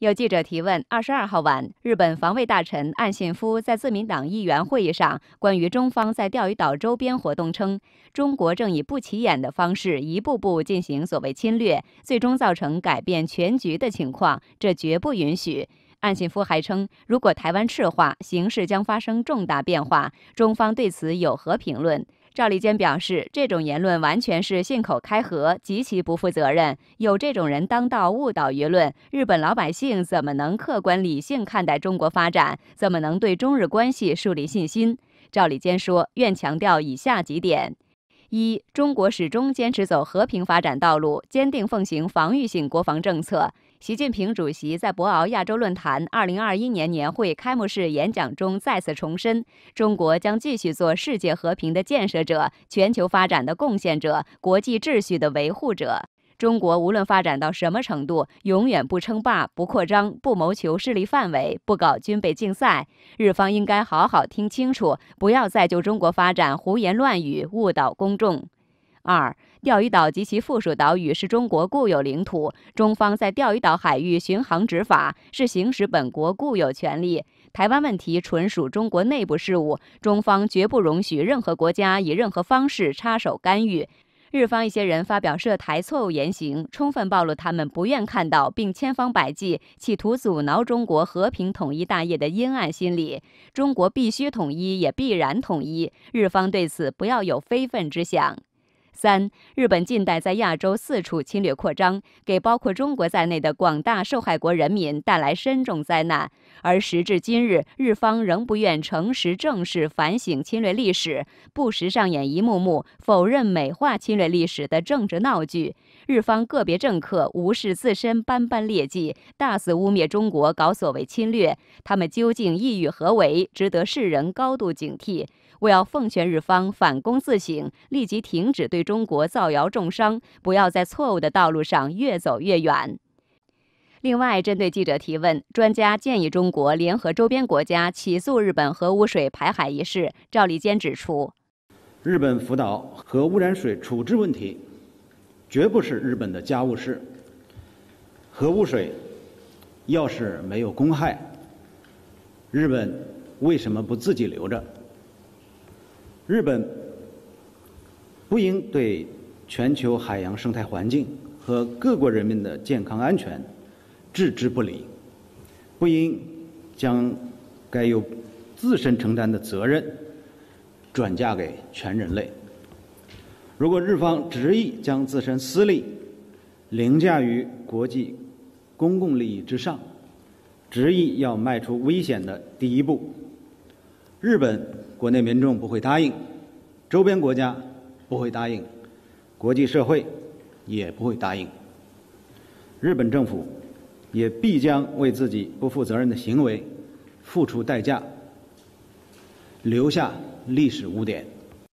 有记者提问：二十二号晚，日本防卫大臣岸信夫在自民党议员会议上关于中方在钓鱼岛周边活动称，中国正以不起眼的方式一步步进行所谓侵略，最终造成改变全局的情况，这绝不允许。岸信夫还称，如果台湾赤化，形势将发生重大变化。中方对此有何评论？赵立坚表示，这种言论完全是信口开河，极其不负责任。有这种人当道，误导舆论，日本老百姓怎么能客观理性看待中国发展？怎么能对中日关系树立信心？赵立坚说，愿强调以下几点：一、中国始终坚持走和平发展道路，坚定奉行防御性国防政策。习近平主席在博鳌亚洲论坛二零二一年年会开幕式演讲中再次重申，中国将继续做世界和平的建设者、全球发展的贡献者、国际秩序的维护者。中国无论发展到什么程度，永远不称霸、不扩张、不谋求势力范围、不搞军备竞赛。日方应该好好听清楚，不要再就中国发展胡言乱语、误导公众。二，钓鱼岛及其附属岛屿是中国固有领土，中方在钓鱼岛海域巡航执法是行使本国固有权利。台湾问题纯属中国内部事务，中方绝不容许任何国家以任何方式插手干预。日方一些人发表涉台错误言行，充分暴露他们不愿看到并千方百计企图阻挠中国和平统一大业的阴暗心理。中国必须统一，也必然统一。日方对此不要有非分之想。三、日本近代在亚洲四处侵略扩张，给包括中国在内的广大受害国人民带来深重灾难。而时至今日，日方仍不愿诚实正视反省侵略历史，不时上演一幕幕否认、美化侵略历史的政治闹剧。日方个别政客无视自身斑斑劣迹，大肆污蔑中国搞所谓侵略，他们究竟意欲何为？值得世人高度警惕。我要奉劝日方反躬自省，立即停止对中国造谣中伤，不要在错误的道路上越走越远。另外，针对记者提问，专家建议中国联合周边国家起诉日本核污水排海一事，赵立坚指出：日本福岛核污染水处置问题，绝不是日本的家务事。核污水要是没有公害，日本为什么不自己留着？日本不应对全球海洋生态环境和各国人民的健康安全置之不理，不应将该由自身承担的责任转嫁给全人类。如果日方执意将自身私利凌驾于国际公共利益之上，执意要迈出危险的第一步，日本。国内民众不会答应，周边国家不会答应，国际社会也不会答应。日本政府也必将为自己不负责任的行为付出代价，留下历史污点。